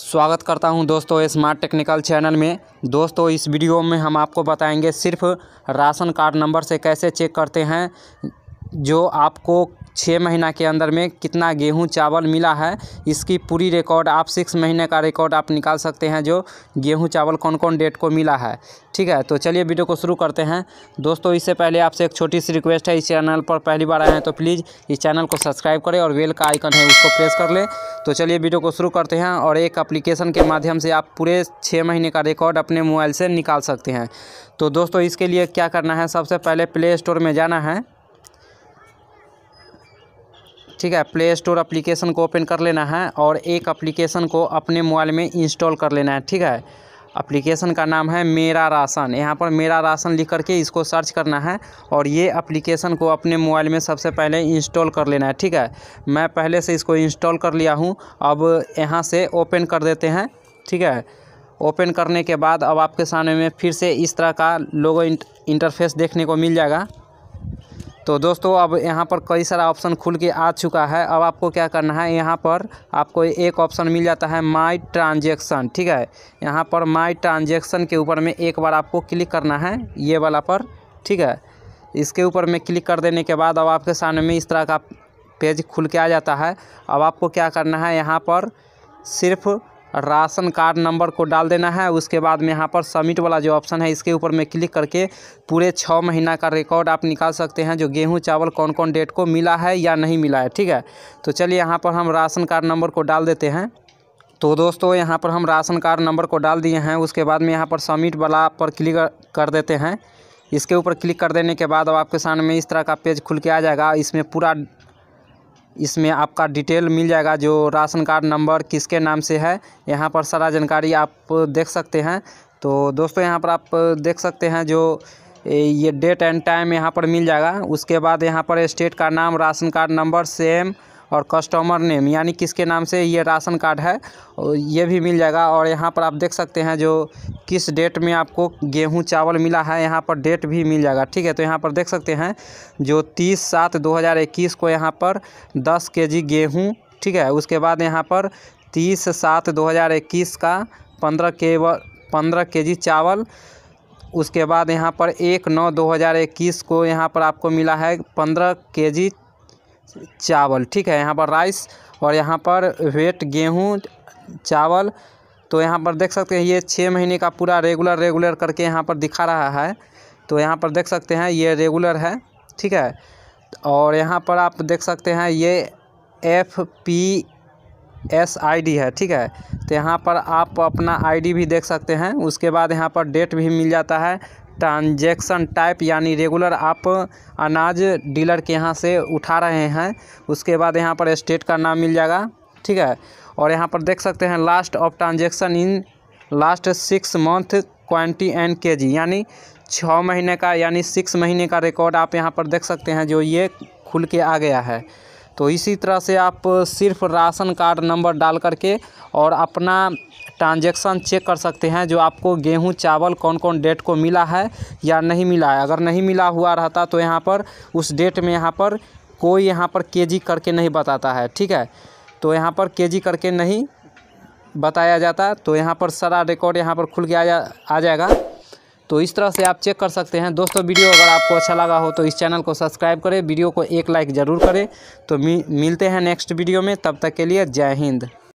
स्वागत करता हूं दोस्तों स्मार्ट टेक्निकल चैनल में दोस्तों इस वीडियो में हम आपको बताएंगे सिर्फ राशन कार्ड नंबर से कैसे चेक करते हैं जो आपको छः महीना के अंदर में कितना गेहूँ चावल मिला है इसकी पूरी रिकॉर्ड आप सिक्स महीने का रिकॉर्ड आप निकाल सकते हैं जो गेहूँ चावल कौन कौन डेट को मिला है ठीक है तो चलिए वीडियो को शुरू करते हैं दोस्तों इससे पहले आपसे एक छोटी सी रिक्वेस्ट है इस चैनल पर पहली बार आए हैं तो प्लीज़ इस चैनल को सब्सक्राइब करें और वेल का आइकन है उसको प्रेस कर लें तो चलिए वीडियो को शुरू करते हैं और एक अप्लीकेशन के माध्यम से आप पूरे छः महीने का रिकॉर्ड अपने मोबाइल से निकाल सकते हैं तो दोस्तों इसके लिए क्या करना है सबसे पहले प्ले स्टोर में जाना है ठीक है प्ले स्टोर अप्लीकेशन को ओपन कर लेना है और एक अप्लीकेशन को अपने मोबाइल में इंस्टॉल कर लेना है ठीक है अप्लीकेशन का नाम है मेरा राशन यहाँ पर मेरा राशन लिख करके इसको सर्च करना है और ये अप्लीकेशन को अपने मोबाइल में सबसे पहले इंस्टॉल कर लेना है ठीक है मैं पहले से इसको इंस्टॉल कर लिया हूँ अब यहाँ से ओपन कर देते हैं ठीक है ओपन करने के बाद अब आपके सामने में फिर से इस तरह का लोगो इंटरफेस देखने को मिल जाएगा तो दोस्तों अब यहाँ पर कई सारा ऑप्शन खुल के आ चुका है अब आपको क्या करना है यहाँ पर आपको एक ऑप्शन मिल जाता है माई ट्रांजेक्शन ठीक है यहाँ पर माई ट्रांजेक्शन के ऊपर में एक बार आपको क्लिक करना है ये वाला पर ठीक है इसके ऊपर में क्लिक कर देने के बाद अब आपके सामने में इस तरह का पेज खुल के आ जाता है अब आपको क्या करना है यहाँ पर सिर्फ़ राशन कार्ड नंबर को डाल देना है उसके बाद में यहाँ पर सबमिट वाला जो ऑप्शन है इसके ऊपर में क्लिक करके पूरे छः महीना का रिकॉर्ड आप निकाल सकते हैं जो गेहूँ चावल कौन कौन डेट को मिला है या नहीं मिला है ठीक है तो चलिए यहाँ पर हम राशन कार्ड नंबर को डाल देते हैं तो दोस्तों यहाँ पर हम राशन कार्ड नंबर को डाल दिए हैं उसके बाद में यहाँ पर सबमिट वाला पर क्लिक कर देते हैं इसके ऊपर क्लिक कर देने के बाद अब आपके सामने इस तरह का पेज खुल के आ जाएगा इसमें पूरा इसमें आपका डिटेल मिल जाएगा जो राशन कार्ड नंबर किसके नाम से है यहाँ पर सारा जानकारी आप देख सकते हैं तो दोस्तों यहाँ पर आप देख सकते हैं जो ये डेट एंड टाइम यहाँ पर मिल जाएगा उसके बाद यहाँ पर स्टेट का नाम राशन कार्ड नंबर सेम और कस्टमर नेम यानी किसके नाम से ये राशन कार्ड है ये भी मिल जाएगा और यहाँ पर आप देख सकते हैं जो किस डेट में आपको गेहूँ चावल मिला है यहाँ पर डेट भी मिल जाएगा ठीक है तो यहाँ पर देख सकते हैं जो तीस सात दो हज़ार इक्कीस को यहाँ पर दस के जी गेहूँ ठीक है उसके बाद यहाँ पर तीस सात दो हज़ार इक्कीस का पंद्रह के पंद्रह के जी चावल उसके बाद यहाँ पर एक नौ दो हज़ार इक्कीस को यहाँ पर आपको मिला है पंद्रह के जी चावल ठीक है यहाँ पर राइस और यहाँ पर वेट गेहूँ चावल तो यहाँ पर देख सकते हैं ये छः महीने का पूरा रेगुलर रेगुलर करके यहाँ पर दिखा रहा है तो यहाँ पर देख सकते हैं ये रेगुलर है ठीक है और यहाँ पर आप देख सकते हैं ये F P S I D है ठीक है तो यहाँ पर आप अपना आईडी भी देख सकते हैं उसके बाद यहाँ पर डेट भी मिल जाता है ट्रांजेक्शन टाइप यानी रेगुलर आप अनाज डीलर के यहाँ से उठा रहे हैं उसके बाद यहाँ पर स्टेट का नाम मिल जाएगा ठीक है और यहाँ पर देख सकते हैं last of transaction in last six month quantity and K G यानी छः महीने का यानी सिक्स महीने का रिकॉर्ड आप यहाँ पर देख सकते हैं जो ये खुल के आ गया है तो इसी तरह से आप सिर्फ राशन कार्ड नंबर डाल करके और अपना ट्रांजेक्शन चेक कर सकते हैं जो आपको गेहूं चावल कौन कौन डेट को मिला है या नहीं मिला है अगर नहीं मिला हुआ रहता तो यहाँ पर उस डेट में यहाँ पर कोई यहाँ पर केजी करके नहीं बताता है ठीक है तो यहाँ पर केजी करके नहीं बताया जाता तो यहाँ पर सारा रिकॉर्ड यहाँ पर खुल के आ जा आ जाएगा तो इस तरह से आप चेक कर सकते हैं दोस्तों वीडियो अगर आपको अच्छा लगा हो तो इस चैनल को सब्सक्राइब करें वीडियो को एक लाइक ज़रूर करें तो मिलते हैं नेक्स्ट वीडियो में तब तक के लिए जय हिंद